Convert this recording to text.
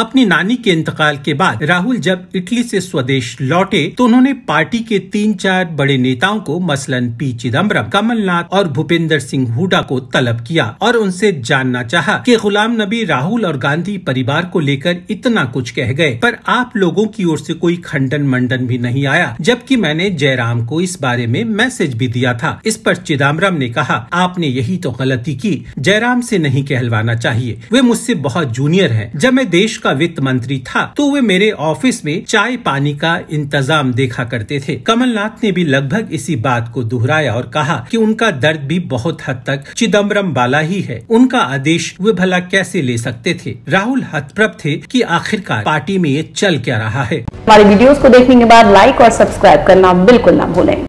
अपनी नानी के इंतकाल के बाद राहुल जब इटली से स्वदेश लौटे तो उन्होंने पार्टी के तीन चार बड़े नेताओं को मसलन पी चिदम्बरम कमलनाथ और भूपेंद्र सिंह हुडा को तलब किया और उनसे जानना चाहा कि गुलाम नबी राहुल और गांधी परिवार को लेकर इतना कुछ कह गए पर आप लोगों की ओर से कोई खंडन मंडन भी नहीं आया जबकि मैंने जयराम को इस बारे में मैसेज भी दिया था इस पर चिदम्बरम ने कहा आपने यही तो गलती की जयराम से नहीं कहलवाना चाहिए वे मुझसे बहुत जूनियर है जब मैं देश का वित्त मंत्री था तो वे मेरे ऑफिस में चाय पानी का इंतजाम देखा करते थे कमलनाथ ने भी लगभग इसी बात को दोहराया और कहा कि उनका दर्द भी बहुत हद तक चिदम्बरम वाला ही है उनका आदेश वे भला कैसे ले सकते थे राहुल हतप्रभ थे कि आखिरकार पार्टी में ये चल क्या रहा है हमारे वीडियोस को देखने के बाद लाइक और सब्सक्राइब करना बिल्कुल ना भूलें